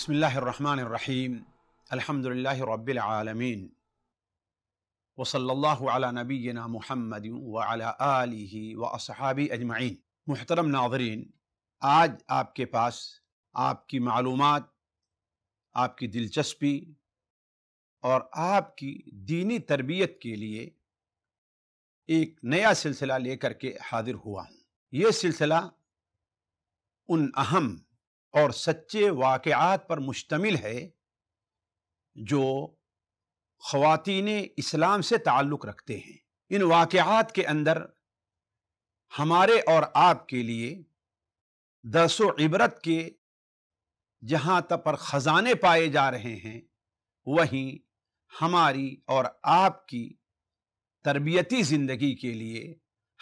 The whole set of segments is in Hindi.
बसमीम अल्हम्दुलिल्लाहि रब्बिल आलमीन व सल्लल्लाहु अला नबीना मुहम्मद व अला आलिहि व असहाबी अजमाइन मुहतरम नाजरीन आज आपके पास आपकी मालूम आपकी दिलचस्पी और आपकी दीनी तरबियत के लिए एक नया सिलसिला लेकर के हाजिर हुआ हूँ ये सिलसिला उन अहम और सच्चे वाक़ात पर मुश्तमिल है जो ख़वातीन इस्लाम से ताल्लुक़ रखते हैं इन वाक़ात के अंदर हमारे और आपके लिए दरस इबरत के जहाँ तक पर ख़जाने पाए जा रहे हैं वहीं हमारी और आपकी तरबियती ज़िंदगी के लिए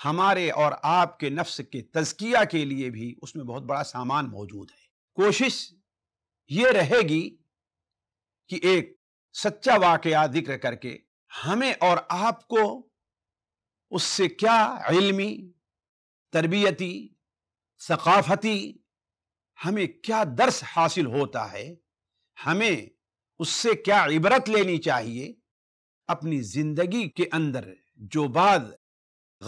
हमारे और आपके नफ्स के तज़किया के लिए भी उसमें बहुत बड़ा सामान मौजूद है कोशिश ये रहेगी कि एक सच्चा वाकया जिक्र करके हमें और आपको उससे क्या इल्मी तरबियती सकाफती हमें क्या दर्स हासिल होता है हमें उससे क्या इबरत लेनी चाहिए अपनी ज़िंदगी के अंदर जो बाद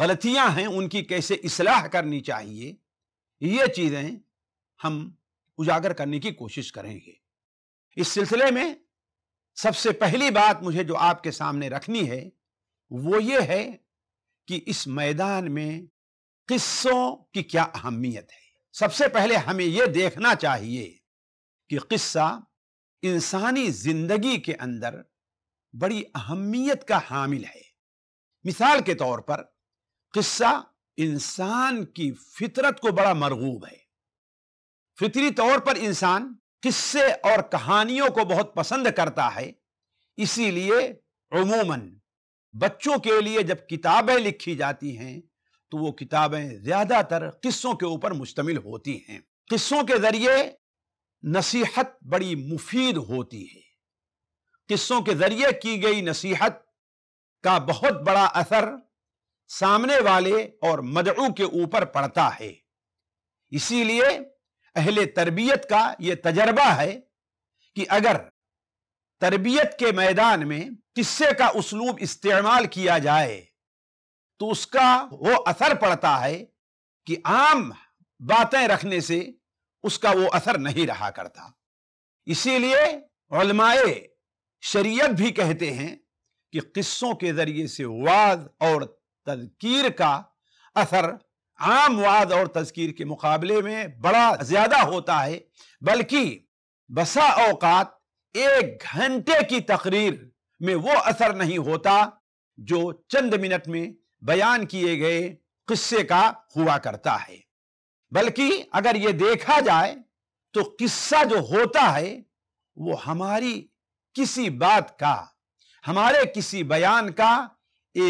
गलतियां हैं उनकी कैसे इसलाह करनी चाहिए ये चीज़ें हम उजागर करने की कोशिश करेंगे इस सिलसिले में सबसे पहली बात मुझे जो आपके सामने रखनी है वो ये है कि इस मैदान में किस्सों की क्या अहमियत है सबसे पहले हमें यह देखना चाहिए कि किस्सा इंसानी जिंदगी के अंदर बड़ी अहमियत का हामिल है मिसाल के तौर पर किस्सा इंसान की फितरत को बड़ा मरगूब है फितरी तौर पर इंसान किस्से और कहानियों को बहुत पसंद करता है इसीलिए उमूमन बच्चों के लिए जब किताबें लिखी जाती हैं तो वो किताबें ज्यादातर किस्सों के ऊपर मुश्तमिल होती हैं किस्सों के जरिए नसीहत बड़ी मुफीद होती है किस्सों के जरिए की गई नसीहत का बहुत बड़ा असर सामने वाले और मदऊ के ऊपर पड़ता है इसीलिए अहले तरबियत का यह तजर्बा है कि अगर तरबियत के मैदान में किस्से का उसलूब इस्तेमाल किया जाए तो उसका वो असर पड़ता है कि आम बातें रखने से उसका वो असर नहीं रहा करता इसीलिए उलमाए शरीयत भी कहते हैं कि किस्सों के ज़रिए से वाज और तदकीर का असर आम वाद और तस्कीर के मुकाबले में बड़ा ज्यादा होता है बल्कि बसा औकात एक घंटे की तकरीर में वो असर नहीं होता जो चंद मिनट में बयान किए गए किस्से का हुआ करता है बल्कि अगर ये देखा जाए तो किस्सा जो होता है वो हमारी किसी बात का हमारे किसी बयान का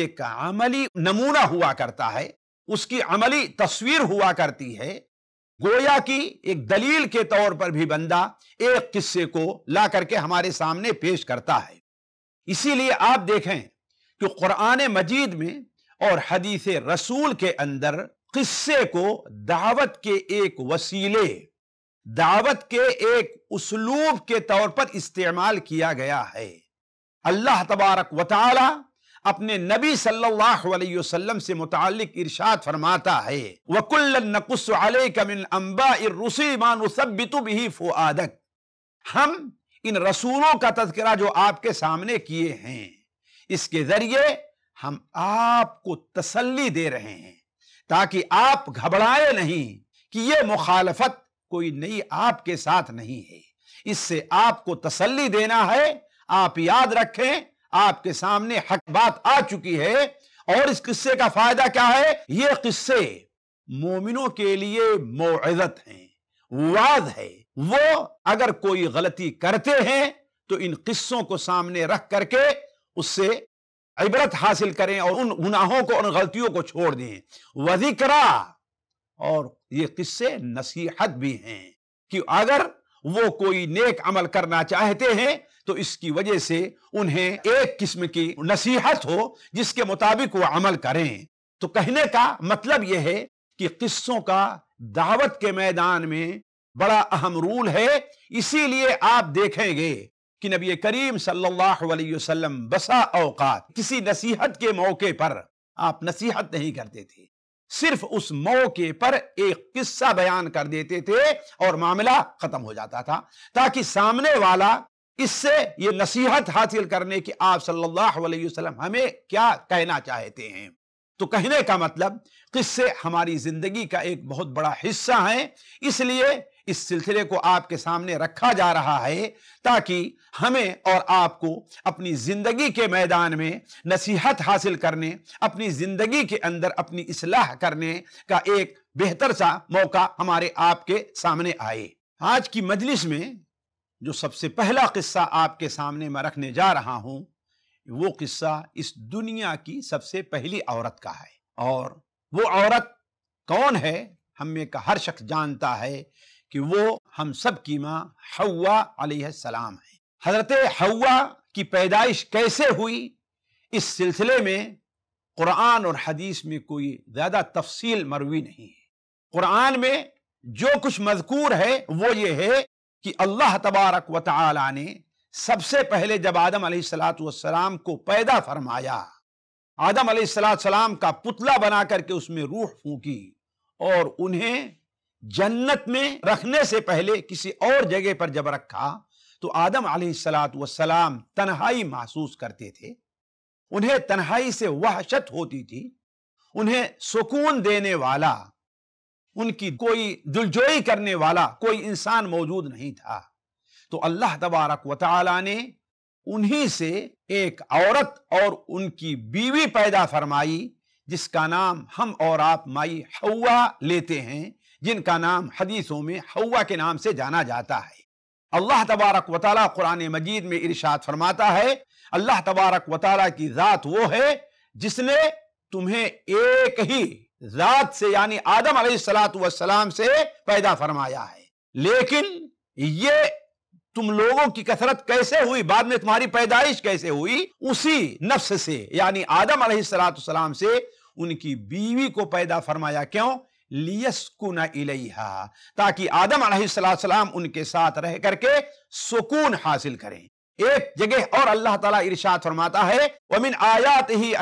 एक अमली नमूना हुआ करता है उसकी अमली तस्वीर हुआ करती है गोया की एक दलील के तौर पर भी बंदा एक किस्से को ला करके हमारे सामने पेश करता है इसीलिए आप देखें कि कुरान मजीद में और हदीस रसूल के अंदर किस्से को दावत के एक वसीले दावत के एक उसलूब के तौर पर इस्तेमाल किया गया है अल्लाह तबारक वाली अपने नबी सल्लल्लाहु अलैहि वसल्लम से मुतालिक इरशाद फरमाता है वकुल्ल नकुस कमिन अम्बा रुसीमान भी फुआदक हम इन रसूलों का तस्करा जो आपके सामने किए हैं इसके जरिए हम आपको तसल्ली दे रहे हैं ताकि आप घबराए नहीं कि यह मुखालफत कोई नई आपके साथ नहीं है इससे आपको तसल्ली देना है आप याद रखें आपके सामने हक बात आ चुकी है और इस किस्से का फायदा क्या है ये किस्से मोमिनों के लिए मोजत हैं वाद है वो अगर कोई गलती करते हैं तो इन किस्सों को सामने रख करके उससे इबरत हासिल करें और उन गुनाहों को और गलतियों को छोड़ दें वजिकरा और ये किस्से नसीहत भी हैं कि अगर वो कोई नेक अमल करना चाहते हैं तो इसकी वजह से उन्हें एक किस्म की नसीहत हो जिसके मुताबिक वो अमल करें तो कहने का मतलब यह है कि किस्सों का दावत के मैदान में बड़ा अहम रूल है इसीलिए आप देखेंगे कि नबी करीम सल्लल्लाहु अलैहि वसल्लम बसा औकात किसी नसीहत के मौके पर आप नसीहत नहीं करते थे सिर्फ उस मौके पर एक किस्सा बयान कर देते थे और मामला खत्म हो जाता था ताकि सामने वाला इससे ये नसीहत हासिल करने की आप सल्लल्लाहु अलैहि वसल्लम हमें क्या कहना चाहते हैं तो कहने का मतलब किस्से हमारी जिंदगी का एक बहुत बड़ा हिस्सा है इसलिए इस सिलसिले को आपके सामने रखा जा रहा है ताकि हमें और आपको अपनी ज़िंदगी के मैदान में नसीहत हासिल करने अपनी ज़िंदगी के अंदर अपनी इसलाह करने का एक बेहतर सा मौका हमारे आपके सामने आए आज की मजलिस में जो सबसे पहला किस्सा आपके सामने मैं रखने जा रहा हूं वो किस्सा इस दुनिया की सबसे पहली औरत का है और वो औरत कौन है हम में का हर शख्स जानता है कि वो हम सब की माँ हवा सलाम है हजरत हवा की पैदाइश कैसे हुई इस सिलसिले में कुरान और हदीस में कोई ज़्यादा तफसील मरवी नहीं है कुरान में जो कुछ मजकूर है वो ये है कि अल्लाह तबारक व ताला ने सबसे पहले जब आदम सलाम को पैदा फरमाया आदम सलाम का पुतला बना करके उसमें रूह फूकी और उन्हें जन्नत में रखने से पहले किसी और जगह पर जब रखा तो आदम सलाम तन्हाई महसूस करते थे उन्हें तन्हाई से वहशत होती थी उन्हें सुकून देने वाला उनकी कोई दिलजोई करने वाला कोई इंसान मौजूद नहीं था तो अल्लाह तबारक वाली ने उन्हीं से एक औरत और उनकी बीवी पैदा फरमाई जिसका नाम हम और आप माई हवा लेते हैं जिनका नाम हदीसों में हवा के नाम से जाना जाता है अल्लाह तबारक वाली कुरान मजीद में इरशाद फरमाता है अल्लाह तबारक वाली की ज़ात वो है जिसने तुम्हें एक ही जात से यानी आदम सलाम से पैदा फरमाया है लेकिन ये तुम लोगों की कसरत कैसे हुई बाद में तुम्हारी पैदाइश कैसे हुई उसी नफ्स से यानी आदम सलाम से उनकी बीवी को पैदा फरमाया क्यों लियसकुन इलेहा ताकि आदम सलाम उनके साथ रह करके सुकून हासिल करें एक जगह और अल्लाह ताला इरशाद फरमाता है वमिन आयात ही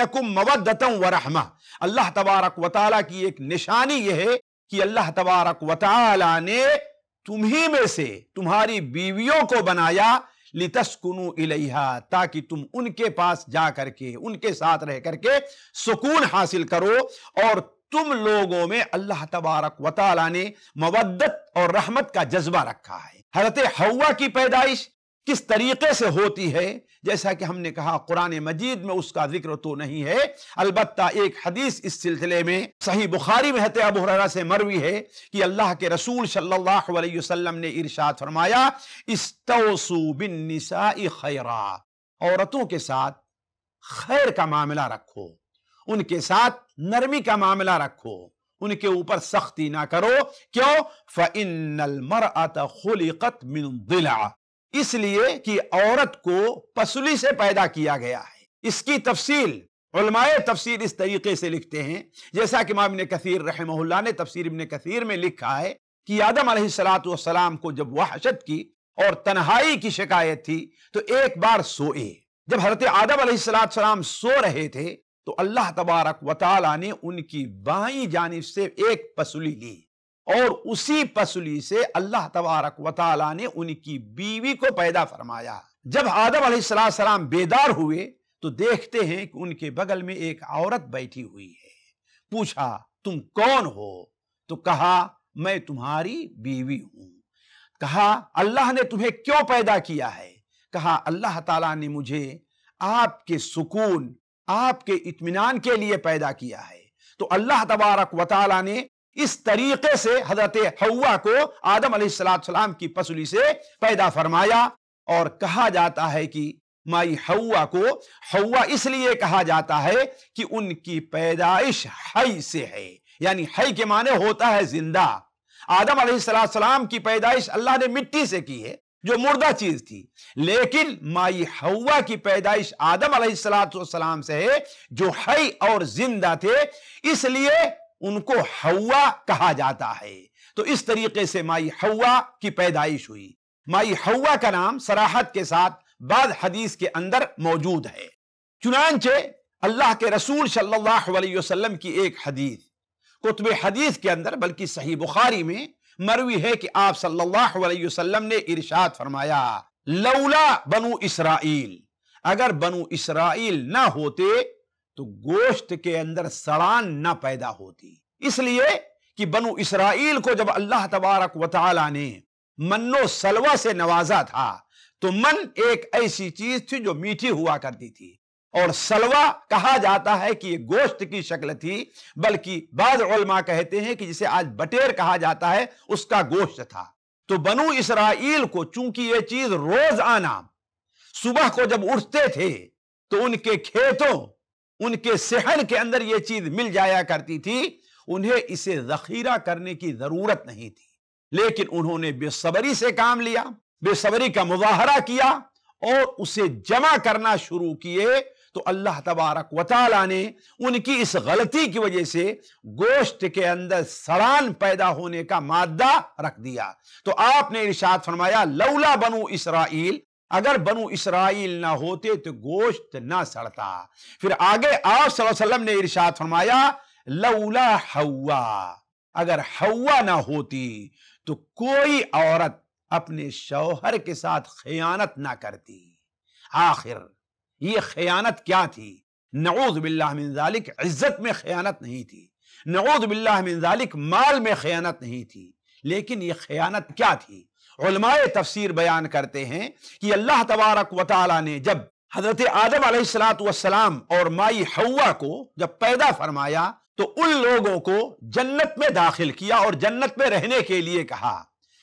अनखला अल्लाह तबारक वाली की एक निशानी यह है कि अल्लाह तबारक वाली ने तुम्ही में से तुम्हारी बीवियों को बनाया लितस्कुनु इलेहा ताकि तुम उनके पास जा करके उनके साथ रह करके सुकून हासिल करो और तुम लोगों में अल्लाह तबारक वाली ने मवदत और रहमत का जज्बा रखा है हजरत हवा की पैदाइश किस तरीके से होती है जैसा कि हमने कहा कुरान मजीद में उसका जिक्र तो नहीं है अलबत् एक हदीस इस सिलसिले में सही बुखारी में हते तो अबू से मरवी है कि अल्लाह के रसूल सल्लल्लाहु अलैहि वसल्लम ने इरशाद फरमाया बिन खैरा औरतों के साथ खैर का मामला रखो उनके साथ नरमी का मामला रखो उनके ऊपर सख्ती ना करो क्यों फिनल मरअत खुलिकत मिन दिला इसलिए कि औरत को पसुली से पैदा किया गया है इसकी तफसील उलमाए तफसीर इस तरीके से लिखते हैं जैसा कि इमाम कसीर रहमहुल्ला ने तफसीर इबन कसीर में लिखा है कि आदम सलाम को जब वहशत की और तन्हाई की शिकायत थी तो एक बार सोए जब हजरत आदम सलाम सो रहे थे तो अल्लाह तबारक वाली ने उनकी बाई जानब से एक पसुली ली और उसी पसुली से अल्लाह तबारक वाली ने उनकी बीवी को पैदा फरमाया जब आदम सलाम बेदार हुए तो देखते हैं कि उनके बगल में एक औरत बैठी हुई है पूछा तुम कौन हो तो कहा मैं तुम्हारी बीवी हूं कहा अल्लाह ने तुम्हें क्यों पैदा किया है कहा अल्लाह ताला ने मुझे आपके सुकून आपके इतमान के लिए पैदा किया है तो अल्लाह तबारक वाली ने इस तरीके से हजरत हवा को आदम सलाम की पसली से पैदा फरमाया और कहा जाता है कि माई हवा को हवा इसलिए कहा जाता है कि उनकी पैदाइश हई से है यानी हई के माने होता है जिंदा आदम सलाम की पैदाइश अल्लाह ने मिट्टी से की है जो मुर्दा चीज थी लेकिन माई हवा की पैदाइश आदम सलाम से है जो हई और जिंदा थे इसलिए उनको हवा कहा जाता है तो इस तरीके से माई हवा की पैदाइश हुई माई हवा का नाम सराहत के साथ बाद हदीस के अंदर मौजूद है चुनानचे अल्लाह के रसूल सल्लल्लाहु अलैहि वसल्लम की एक हदीस कुतब हदीस के अंदर बल्कि सही बुखारी में मरवी है कि आप सल्लल्लाहु अलैहि वसल्लम ने इरशाद फरमाया लौला बनु इसराइल अगर बनु इसराइल ना होते तो गोश्त के अंदर सड़ान ना पैदा होती इसलिए कि बनु इसराइल को जब अल्लाह तबारक वाला ने मन्नो सलवा से नवाजा था तो मन एक ऐसी चीज थी जो मीठी हुआ करती थी और सलवा कहा जाता है कि यह गोश्त की शक्ल थी बल्कि बाद कहते हैं कि जिसे आज बटेर कहा जाता है उसका गोश्त था तो बनु इसराइल को चूंकि यह चीज रोज आना सुबह को जब उठते थे तो उनके खेतों उनके सहन के अंदर यह चीज मिल जाया करती थी उन्हें इसे जखीरा करने की जरूरत नहीं थी लेकिन उन्होंने बेसबरी से काम लिया बेसबरी का मुजाहरा किया और उसे जमा करना शुरू किए तो अल्लाह तबारक वाली ने उनकी इस गलती की वजह से गोश्त के अंदर सड़ान पैदा होने का मादा रख दिया तो आपने इर्शाद फरमाया लौला बनु इसराइल अगर बनु इसराइल ना होते तो गोश्त ना सड़ता फिर आगे आप सल्लम ने इर्शाद फरमाया लौला हवा अगर हवा ना होती तो कोई औरत अपने शौहर के साथ खयानत ना करती आखिर ये खयानत क्या थी नऊद बिल्लाक इज्जत में खयानत नहीं थी नऊद बिल्लाक माल में खयानत नहीं थी लेकिन ये खयानत क्या थी उलमाए तफसीर बयान करते हैं कि अल्लाह तबारक व ताली ने जब हजरत आदम सलाम और माई हवा को जब पैदा फरमाया तो उन लोगों को जन्नत में दाखिल किया और जन्नत में रहने के लिए कहा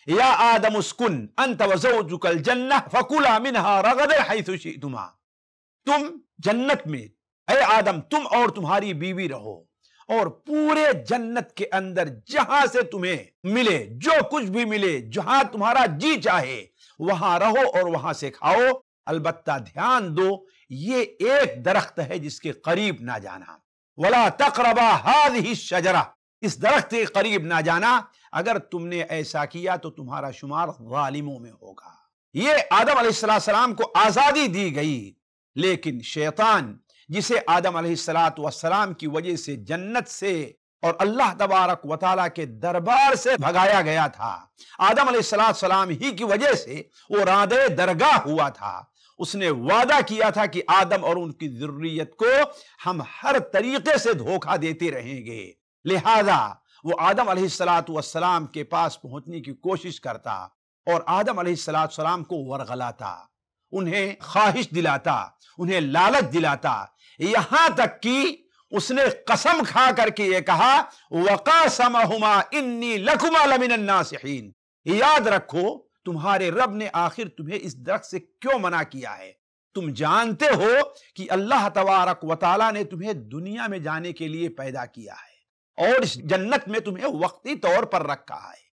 या आदम उसकुन अंत वजो जुकल जन्ना फकुला मिनहा रगद है तुमा तुम जन्नत में अरे आदम तुम और तुम्हारी बीवी रहो और पूरे जन्नत के अंदर जहां से तुम्हें मिले जो कुछ भी मिले जहां तुम्हारा जी चाहे वहां रहो और वहां से खाओ अलबत्ता ध्यान दो ये एक दरख्त है जिसके करीब ना जाना वला तकरबा हाद ही शजरा इस दरख्त के करीब ना जाना अगर तुमने ऐसा किया तो तुम्हारा शुमार वालिमों में होगा ये आदम सलाम को आजादी दी गई लेकिन शैतान जिसे आदम सलाम की वजह से जन्नत से और अल्लाह तबारक वाली के दरबार से भगाया गया था आदम सलाम ही की वजह से वो राधे दरगाह हुआ था उसने वादा किया था कि आदम और उनकी जरूरीत को हम हर तरीके से धोखा देते रहेंगे लिहाजा वो आदम सलाम के पास पहुंचने की कोशिश करता और आदम सलाम को वरगलाता उन्हें ख्वाहिश दिलाता उन्हें लालच दिलाता यहां तक कि उसने कसम खा करके ये कहा समहुमा इन्नी लकुमा लमिन याद रखो तुम्हारे रब ने आखिर तुम्हें इस दरख्त से क्यों मना किया है तुम जानते हो कि अल्लाह तबारक वाली ने तुम्हें दुनिया में जाने के लिए पैदा किया है और इस जन्नत में तुम्हें वक्ती तौर पर रखा है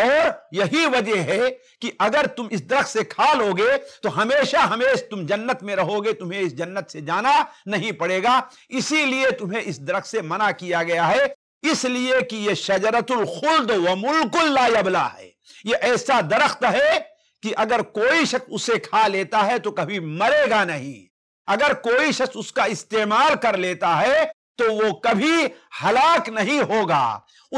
और यही वजह है कि अगर तुम इस दरख्त से खा लोगे तो हमेशा हमेशा तुम जन्नत में रहोगे तुम्हें इस जन्नत से जाना नहीं पड़ेगा इसीलिए तुम्हें इस दरख्त से मना किया गया है इसलिए कि यह शजरतुल खुल्द व मुल्कुल लायबला है यह ऐसा दरख्त है कि अगर कोई शख्स उसे खा लेता है तो कभी मरेगा नहीं अगर कोई शख्स उसका इस्तेमाल कर लेता है तो वो कभी हलाक नहीं होगा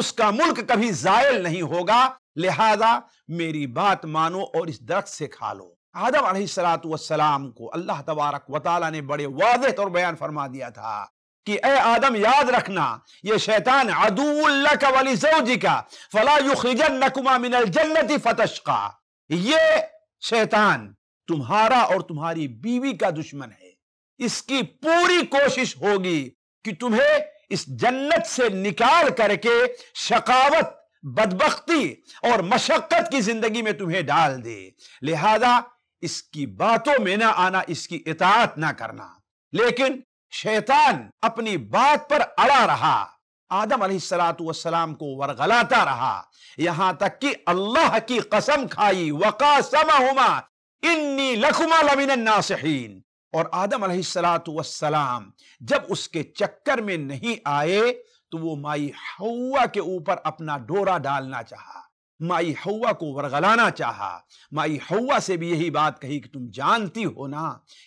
उसका मुल्क कभी जायल नहीं होगा लिहाजा मेरी बात मानो और इस दरख्त से खा लो आदम सलाम को अल्लाह तबारक वाली ने बड़े वाज तौर बयान फरमा दिया था कि ए आदम याद रखना ये शैतान का फलाजन्नति फतश का ये शैतान तुम्हारा और तुम्हारी बीवी का दुश्मन है इसकी पूरी कोशिश होगी कि तुम्हें इस जन्नत से निकाल करके शकावत बदबख्ती और मशक्क़त की जिंदगी में तुम्हें डाल दे लिहाजा इसकी बातों में ना आना इसकी इतात ना करना लेकिन शैतान अपनी बात पर अड़ा रहा आदम सलाम को वरगलाता रहा यहां तक कि अल्लाह की कसम खाई समा इन्नी लखुमा लमिन नासहीन और आदम सलाम जब उसके चक्कर में नहीं आए तो वो माई हवा के ऊपर अपना डोरा डालना चाहा माई हवा को वरगलाना चाहा माई हवा से भी यही बात कही कि तुम जानती हो ना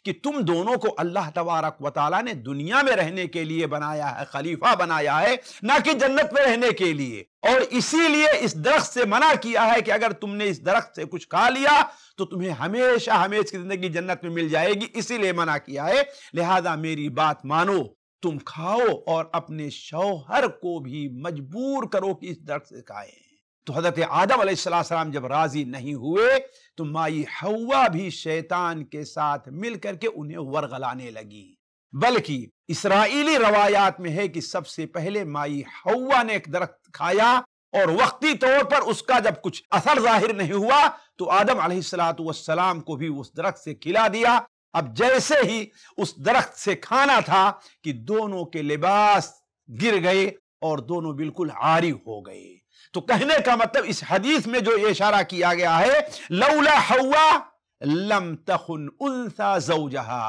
कि तुम दोनों को अल्लाह तबारक वाली ने दुनिया में रहने के लिए बनाया है खलीफा बनाया है ना कि जन्नत में रहने के लिए और इसीलिए इस दरख्त से मना किया है कि अगर तुमने इस दरख्त से कुछ खा लिया तो तुम्हें हमेशा हमेश की जिंदगी जन्नत में मिल जाएगी इसीलिए मना किया है लिहाजा मेरी बात मानो तुम खाओ और अपने शौहर को भी मजबूर करो कि इस दर्द से खाए तो हजरत आदम सलाम जब राजी नहीं हुए तो माई हवा भी शैतान के साथ मिल करके उन्हें वरगलाने लगी बल्कि इसराइली रवायात में है कि सबसे पहले माई हवा ने एक दरख्त खाया और वक्ती तौर पर उसका जब कुछ असर जाहिर नहीं हुआ तो आदम सलाम को भी उस दरख्त से खिला दिया अब जैसे ही उस दरख्त से खाना था कि दोनों के लिबास गिर गए और दोनों बिल्कुल आरी हो गए तो कहने का मतलब इस हदीस में जो इशारा किया गया है लौला हवा लम तखन उनसा जऊजहा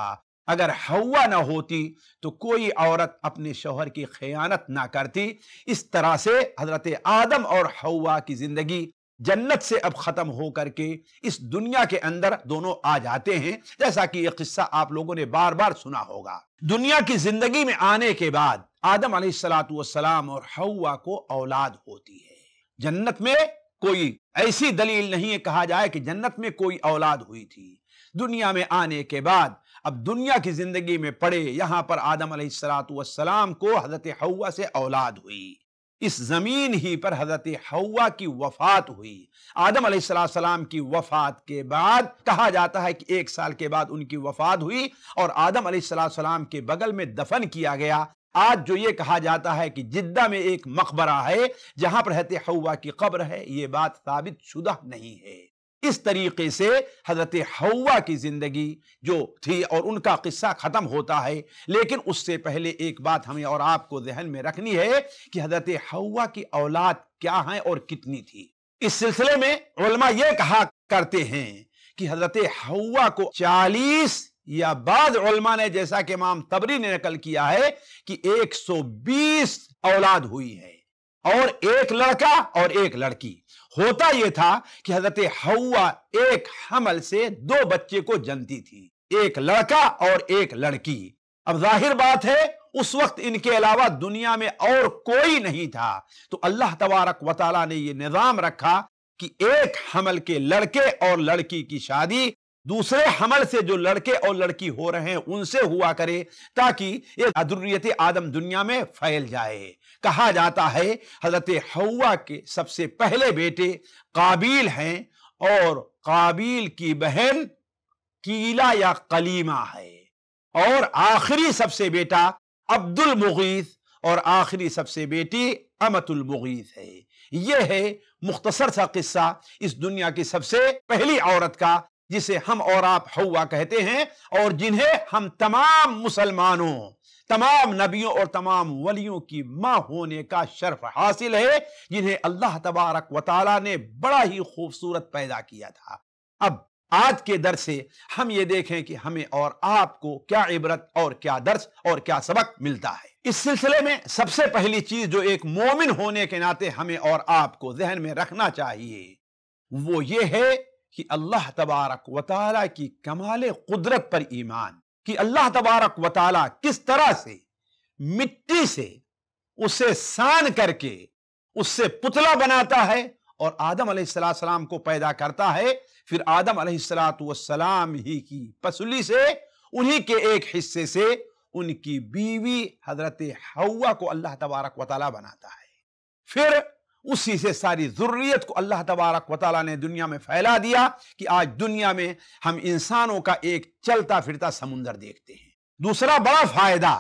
अगर हवा ना होती तो कोई औरत अपने शोहर की खयानत ना करती इस तरह से हजरत आदम और हवा की जिंदगी जन्नत से अब ख़त्म हो करके इस दुनिया के अंदर दोनों आ जाते हैं जैसा कि यह किस्सा आप लोगों ने बार बार सुना होगा दुनिया की जिंदगी में आने के बाद आदम सलाम और हवा को औलाद होती है जन्नत में कोई ऐसी दलील नहीं है कहा जाए कि जन्नत में कोई औलाद हुई थी दुनिया में आने के बाद अब दुनिया की जिंदगी में पड़े यहां पर आदम सलाम को हजरत हवा से औलाद हुई इस ज़मीन ही पर हज़रत हवा की वफ़ात हुई आदम सलाम की वफ़ात के बाद कहा जाता है कि एक साल के बाद उनकी वफ़ात हुई और आदम सलाम के बगल में दफन किया गया आज जो ये कहा जाता है कि जिद्दा में एक मकबरा है जहां पर रहते हवा की कब्र है ये बात साबित शुदा नहीं है इस तरीके से हजरत हवा की ज़िंदगी जो थी और उनका किस्सा ख़त्म होता है लेकिन उससे पहले एक बात हमें और आपको जहन में रखनी है कि हजरत हवा की औलाद क्या है और कितनी थी इस सिलसिले में उलमा यह कहा करते हैं कि हजरत हवा को चालीस या बाद उलमा ने जैसा कि इमाम तबरी ने नकल किया है कि 120 औलाद हुई है और एक लड़का और एक लड़की होता यह था कि हजरत हवा एक हमल से दो बच्चे को जनती थी एक लड़का और एक लड़की अब जाहिर बात है उस वक्त इनके अलावा दुनिया में और कोई नहीं था तो अल्लाह तबारक वाली ने यह निजाम रखा कि एक हमल के लड़के और लड़की की शादी दूसरे हमल से जो लड़के और लड़की हो रहे हैं उनसे हुआ करे ताकि ये अदुर्रियत आदम दुनिया में फैल जाए कहा जाता है हजरत हवा के सबसे पहले बेटे काबिल हैं और काबिल की बहन कीला या कलीमा है और आखिरी सबसे बेटा अब्दुल मुगीस और आखिरी सबसे बेटी अमतुल मुगीस है यह है मुख्तसर सा किस्सा इस दुनिया की सबसे पहली औरत का जिसे हम और आप हवा कहते हैं और जिन्हें हम तमाम मुसलमानों तमाम नबियों और तमाम वलियों की माँ होने का शर्फ हासिल है जिन्हें अल्लाह तबारक वाली ने बड़ा ही खूबसूरत पैदा किया था अब आज के दर से हम ये देखें कि हमें और आपको क्या इबरत और क्या दर्श और क्या सबक मिलता है इस सिलसिले में सबसे पहली चीज जो एक मोमिन होने के नाते हमें और आपको जहन में रखना चाहिए वो ये है कि अल्लाह तबारक व की कमाल कुदरत पर ईमान कि अल्लाह तबारक व किस तरह से मिट्टी से उसे सान करके उससे पुतला बनाता है और आदम सलाम को पैदा करता है फिर आदम सलाम ही की पसुली से उन्हीं के एक हिस्से से उनकी बीवी हजरत हवा को अल्लाह तबारक वाली बनाता है फिर उसी से सारी ज़रूरीत को अल्लाह तबारक वाली ने दुनिया में फैला दिया कि आज दुनिया में हम इंसानों का एक चलता फिरता समुंदर देखते हैं दूसरा बड़ा फ़ायदा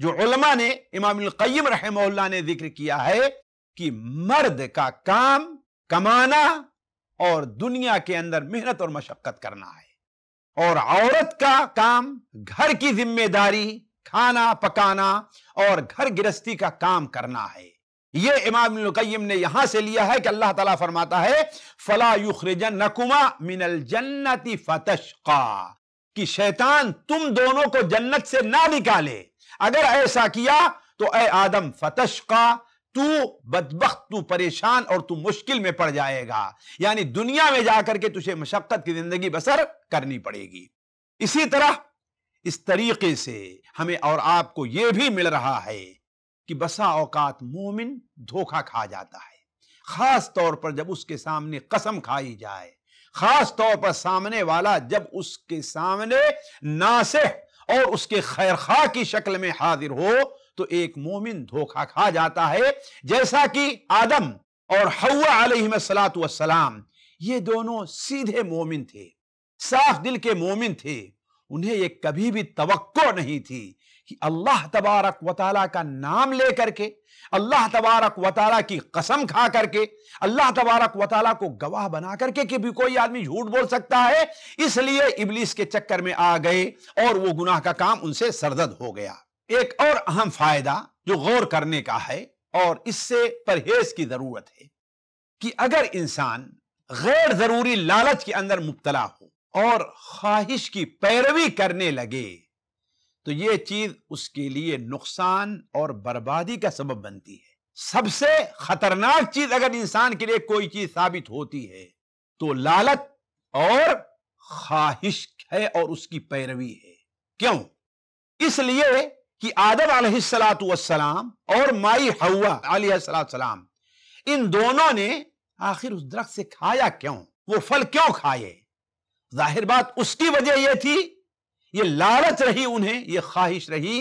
जो उलमा ने इमाम क़य्यम ने जिक्र किया है कि मर्द का काम कमाना और दुनिया के अंदर मेहनत और मशक्क़त करना है और औरत का काम घर की जिम्मेदारी खाना पकाना और घर गृहस्थी का काम करना है ये इमाम नकयम ने यहां से लिया है कि अल्लाह ताला फरमाता है फला युखरजन नकुमा मिनल जन्नति फतशका कि शैतान तुम दोनों को जन्नत से ना निकाले अगर ऐसा किया तो ए आदम फतशका तू बदबक तू परेशान और तू मुश्किल में पड़ जाएगा यानी दुनिया में जाकर के तुझे मशक्कत की जिंदगी बसर करनी पड़ेगी इसी तरह इस तरीके से हमें और आपको यह भी मिल रहा है कि बसा औकात मोमिन धोखा खा जाता है खास तौर पर जब उसके सामने कसम खाई जाए खास तौर पर सामने वाला जब उसके सामने नासे और उसके खैरखा की शक्ल में हाजिर हो तो एक मोमिन धोखा खा जाता है जैसा कि आदम और हवा सलाम ये दोनों सीधे मोमिन थे साफ दिल के मोमिन थे उन्हें ये कभी भी तवक्को नहीं थी अल्लाह तबारक वाली का नाम ले करके अल्लाह तबारक वाली की कसम खा करके अल्लाह तबारक वाली को गवाह बना करके कि भी कोई आदमी झूठ बोल सकता है इसलिए इबलीस के चक्कर में आ गए और वो गुनाह का काम उनसे सरदर्द हो गया एक और अहम फायदा जो गौर करने का है और इससे परहेज की जरूरत है कि अगर इंसान गैर जरूरी लालच के अंदर मुबतला हो और ख्वाहिश की पैरवी करने लगे तो ये चीज उसके लिए नुकसान और बर्बादी का सबब बनती है सबसे खतरनाक चीज अगर इंसान के लिए कोई चीज साबित होती है तो लालच और ख्वाहिश है और उसकी पैरवी है क्यों इसलिए कि आदम सलाम और माई हवा इन दोनों ने आखिर उस दरख्त से खाया क्यों वो फल क्यों खाए जाहिर बात उसकी वजह यह थी ये लालच रही उन्हें ये ख्वाहिश रही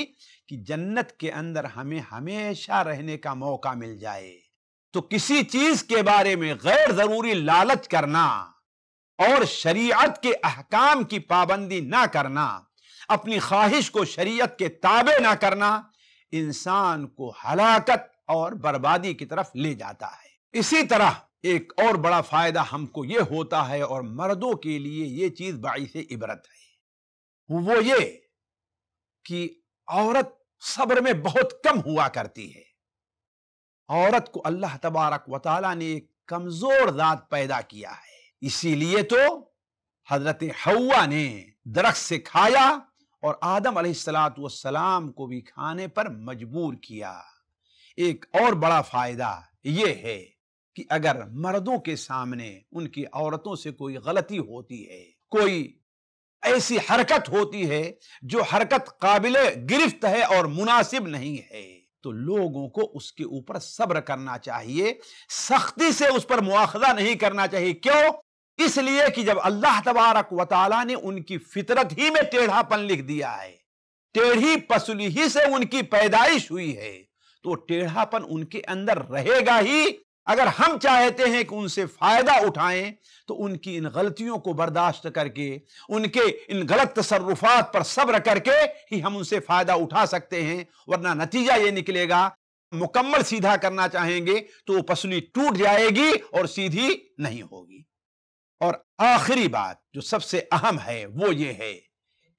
कि जन्नत के अंदर हमें हमेशा रहने का मौका मिल जाए तो किसी चीज के बारे में गैर जरूरी लालच करना और शरीयत के अहकाम की पाबंदी ना करना अपनी ख्वाहिश को शरीयत के ताबे ना करना इंसान को हलाकत और बर्बादी की तरफ ले जाता है इसी तरह एक और बड़ा फायदा हमको ये होता है और मर्दों के लिए ये चीज से इबरत है वो ये कि औरत सब्र में बहुत कम हुआ करती है औरत को अल्लाह तबारक वाली ने एक कमजोर दात पैदा किया है इसीलिए तो हजरत हवा ने दरख्त से खाया और आदम सलाम को भी खाने पर मजबूर किया एक और बड़ा फायदा यह है कि अगर मर्दों के सामने उनकी औरतों से कोई गलती होती है कोई ऐसी हरकत होती है जो हरकत काबिल गिरफ्त है और मुनासिब नहीं है तो लोगों को उसके ऊपर सब्र करना चाहिए सख्ती से उस पर मुआखजा नहीं करना चाहिए क्यों इसलिए कि जब अल्लाह तबारक वाली ने उनकी फितरत ही में टेढ़ापन लिख दिया है टेढ़ी पसुली ही से उनकी पैदाइश हुई है तो टेढ़ापन उनके अंदर रहेगा ही अगर हम चाहते हैं कि उनसे फ़ायदा उठाएं तो उनकी इन गलतियों को बर्दाश्त करके उनके इन गलत तसरुफात पर सब्र करके ही हम उनसे फ़ायदा उठा सकते हैं वरना नतीजा ये निकलेगा मुकम्मल सीधा करना चाहेंगे तो वो पसली टूट जाएगी और सीधी नहीं होगी और आखिरी बात जो सबसे अहम है वो ये है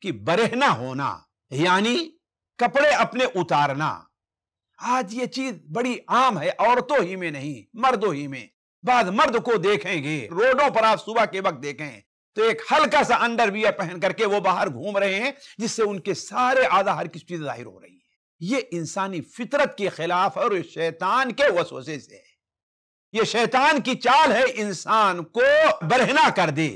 कि बरहना होना यानी कपड़े अपने उतारना आज ये चीज बड़ी आम है औरतों ही में नहीं मर्दों ही में बाद मर्द को देखेंगे रोडों पर आप सुबह के वक्त देखें तो एक हल्का सा अंडरवियर पहन करके वो बाहर घूम रहे हैं जिससे उनके सारे आधा हर किस चीज जाहिर हो रही है ये इंसानी फितरत के खिलाफ और शैतान के वसोसे से है ये शैतान की चाल है इंसान को बरहना कर दे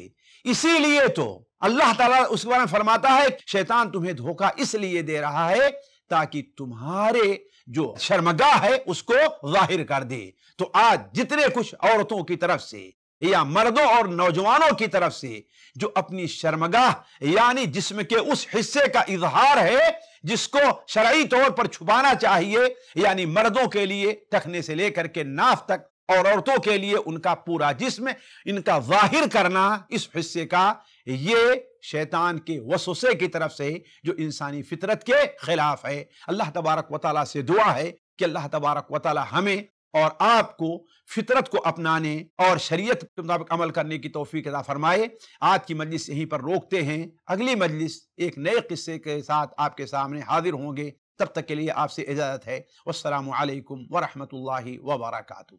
इसीलिए तो अल्लाह ताला उसके बारे में फरमाता है शैतान तुम्हें धोखा इसलिए दे रहा है ताकि तुम्हारे जो शर्मगाह है उसको जाहिर कर दे तो आज जितने कुछ औरतों की तरफ से या मर्दों और नौजवानों की तरफ से जो अपनी शर्मगाह यानी जिसम के उस हिस्से का इजहार है जिसको शराई तौर पर छुपाना चाहिए यानी मर्दों के लिए टखने से लेकर के नाफ तक और औरतों के लिए उनका पूरा जिस्म इनका जाहिर करना इस हिस्से का ये शैतान के वसुसे की तरफ से जो इंसानी फितरत के खिलाफ है अल्लाह तबारक वाली से दुआ है कि अल्लाह तबारक वाली हमें और आपको फितरत को अपनाने और शरीयत के मुताबिक अमल करने की तोफ़ी अदा फरमाए आज की मजलिस यहीं पर रोकते हैं अगली मजलिस एक नए किस्से के साथ आपके सामने हाजिर होंगे तब तक के लिए आपसे इजाज़त है वरहमत ला वबरकू